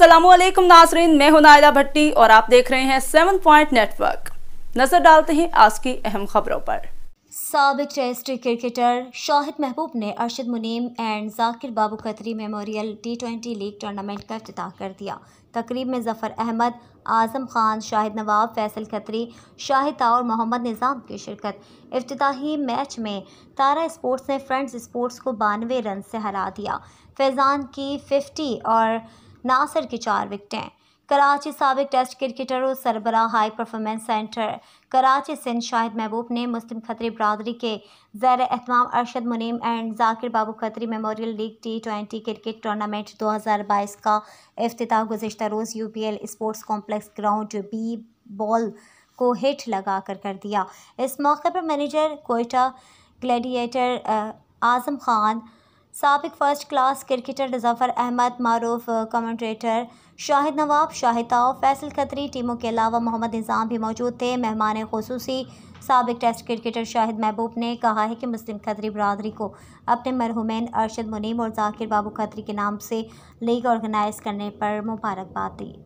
असलम नाजरीन मैं हूं नायदा भट्टी और आप देख रहे हैं सेवन पॉइंट नेटवर्क नजर डालते हैं आज की अहम खबरों पर सबक टेस्ट क्रिकेटर शाहिद महबूब ने अरशद मुनीम एंड जाकिर बाबू कतरी मेमोरियल टी लीग टूर्नामेंट का अफ्ताह कर दिया तकरीब में जफ़र अहमद आज़म खान शाहिद नवाब फैसल खतरी शाहिद और मोहम्मद निज़ाम की शिरकत अफ्ताही मैच में तारा स्पोर्ट्स ने फ्रेंड्स स्पोर्ट्स को बानवे रन से हरा दिया फैज़ान की फिफ्टी और नासर की चार विकटें कराची सबक टेस्ट क्रिकेटर और सरबरा high performance centre Karachi Sindh Shahid Mahboob ने मुस्लिम खतरी बरदरी के जैर अहतमाम Arshad Munim and Zakir Babu Khatri memorial league T twenty cricket tournament दो हज़ार बाईस का अफ्ताह गुजशत रोज़ U P L sports complex ground B ball को हिट लगा कर कर दिया इस मौके पर मैनेजर कोयटा ग्लैडिएटर आज़म खान सबक first class cricketer Zafar Ahmed Maroof commentator Shahid Nawab Shahid Faisal Khatri टीमों के अलावा मोहम्मद निज़ाम भी मौजूद थे मेहमान खसूसी सबक टेस्ट क्रिकेटर शाहिद महबूब ने कहा है कि मुस्लिम खतरी बरदरी को अपने मरहुमैन अरशद मुनीम और जाकिर बाबू खतरी के नाम से लीग ऑर्गेनाइज करने पर मुबारकबाद दी